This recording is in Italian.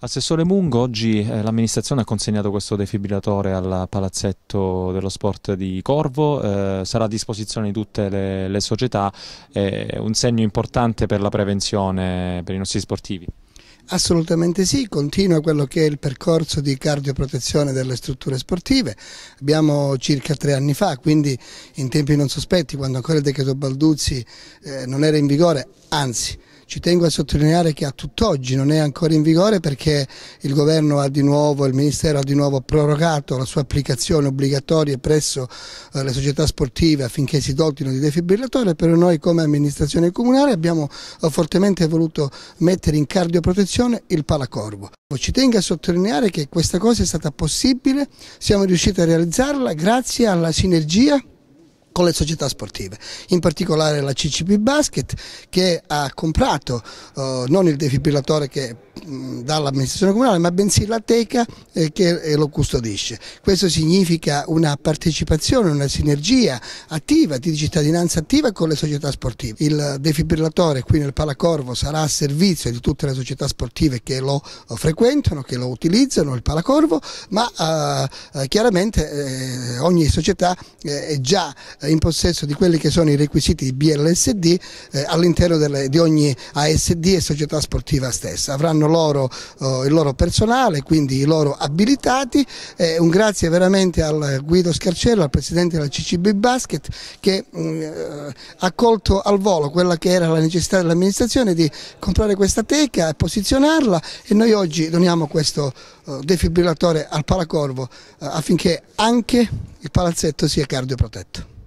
Assessore Mungo, oggi eh, l'amministrazione ha consegnato questo defibrillatore al palazzetto dello sport di Corvo, eh, sarà a disposizione di tutte le, le società, è eh, un segno importante per la prevenzione per i nostri sportivi. Assolutamente sì, continua quello che è il percorso di cardioprotezione delle strutture sportive. Abbiamo circa tre anni fa, quindi in tempi non sospetti, quando ancora il decreto Balduzzi eh, non era in vigore, anzi ci tengo a sottolineare che a tutt'oggi non è ancora in vigore perché il governo ha di nuovo, il Ministero ha di nuovo prorogato la sua applicazione obbligatoria presso eh, le società sportive affinché si dotino di defibrillatore, però noi come amministrazione comunale abbiamo eh, fortemente voluto mettere in cardioprotezione il palacorvo. Ci tengo a sottolineare che questa cosa è stata possibile, siamo riusciti a realizzarla grazie alla sinergia con le società sportive, in particolare la CCP Basket che ha comprato eh, non il defibrillatore che dall'amministrazione comunale ma bensì la teca eh, che eh, lo custodisce. Questo significa una partecipazione, una sinergia attiva di cittadinanza attiva con le società sportive. Il defibrillatore qui nel Palacorvo sarà a servizio di tutte le società sportive che lo eh, frequentano, che lo utilizzano, il Palacorvo, ma chiaramente ogni società è già in possesso di quelli che sono i requisiti di BLSD eh, all'interno di ogni ASD e società sportiva stessa. Avranno loro eh, il loro personale, quindi i loro abilitati. Eh, un grazie veramente al Guido Scarcello, al presidente della CCB Basket, che mh, mm, eh, ha colto al volo quella che era la necessità dell'amministrazione di comprare questa teca e posizionarla e noi oggi doniamo questo eh, defibrillatore al Palacorvo eh, affinché anche il palazzetto sia cardioprotetto.